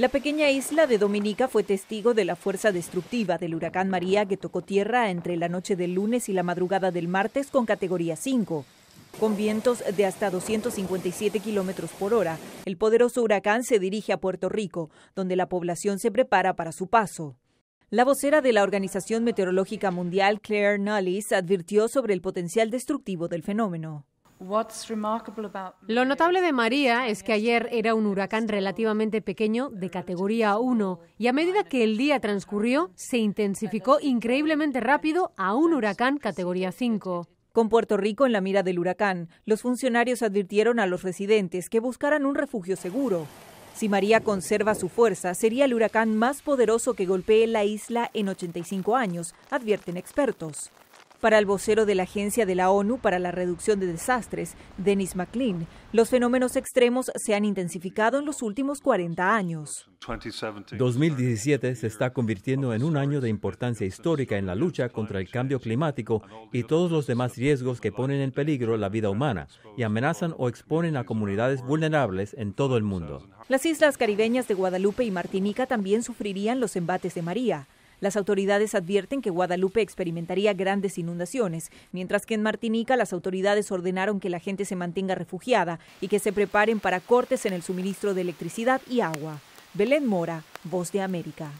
La pequeña isla de Dominica fue testigo de la fuerza destructiva del huracán María que tocó tierra entre la noche del lunes y la madrugada del martes con categoría 5. Con vientos de hasta 257 kilómetros por hora, el poderoso huracán se dirige a Puerto Rico, donde la población se prepara para su paso. La vocera de la Organización Meteorológica Mundial, Claire Nullis, advirtió sobre el potencial destructivo del fenómeno. Lo notable de María es que ayer era un huracán relativamente pequeño de categoría 1 y a medida que el día transcurrió se intensificó increíblemente rápido a un huracán categoría 5. Con Puerto Rico en la mira del huracán, los funcionarios advirtieron a los residentes que buscaran un refugio seguro. Si María conserva su fuerza, sería el huracán más poderoso que golpee la isla en 85 años, advierten expertos. Para el vocero de la Agencia de la ONU para la Reducción de Desastres, Dennis McLean, los fenómenos extremos se han intensificado en los últimos 40 años. 2017 se está convirtiendo en un año de importancia histórica en la lucha contra el cambio climático y todos los demás riesgos que ponen en peligro la vida humana y amenazan o exponen a comunidades vulnerables en todo el mundo. Las islas caribeñas de Guadalupe y Martinica también sufrirían los embates de María. Las autoridades advierten que Guadalupe experimentaría grandes inundaciones, mientras que en Martinica las autoridades ordenaron que la gente se mantenga refugiada y que se preparen para cortes en el suministro de electricidad y agua. Belén Mora, Voz de América.